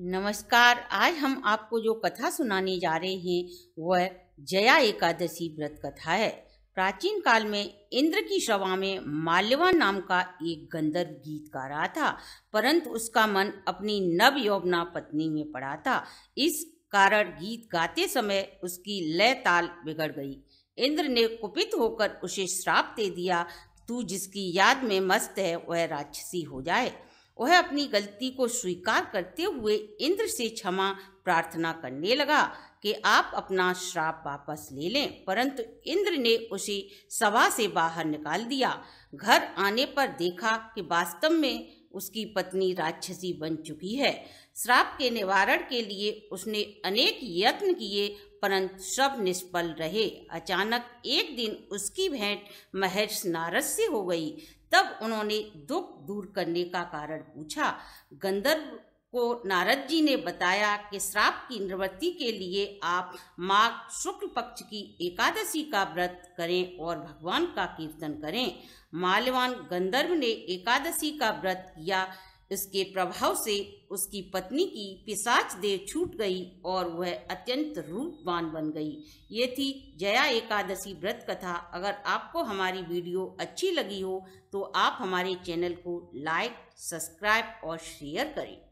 नमस्कार आज हम आपको जो कथा सुनाने जा रहे हैं वह जया एकादशी व्रत कथा है प्राचीन काल में इंद्र की सभा में माल्यवा नाम का एक गंधर्व गीत गा रहा था परंतु उसका मन अपनी नव यौवना पत्नी में पड़ा था इस कारण गीत गाते समय उसकी लय ताल बिगड़ गई इंद्र ने कुपित होकर उसे श्राप दे दिया तू जिसकी याद में मस्त है वह राक्षसी हो जाए वह अपनी गलती को स्वीकार करते हुए इंद्र से क्षमा प्रार्थना करने लगा कि आप अपना श्राप वापस ले लें परंतु इंद्र ने उसे सभा से बाहर निकाल दिया घर आने पर देखा कि वास्तव में उसकी पत्नी राक्षसी बन चुकी है श्राप के निवारण के लिए उसने अनेक यत्न किए परंतु सब निष्फल रहे अचानक एक दिन उसकी भेंट महर्ष नारस से हो गई तब उन्होंने दुख दूर करने का कारण पूछा गंधर्व को नारद जी ने बताया कि श्राप की निवृत्ति के लिए आप माघ शुक्ल पक्ष की एकादशी का व्रत करें और भगवान का कीर्तन करें माल्यवान गंधर्व ने एकादशी का व्रत किया इसके प्रभाव से उसकी पत्नी की पिसाच देव छूट गई और वह अत्यंत रूपवान बन गई ये थी जया एकादशी व्रत कथा अगर आपको हमारी वीडियो अच्छी लगी हो तो आप हमारे चैनल को लाइक सब्सक्राइब और शेयर करें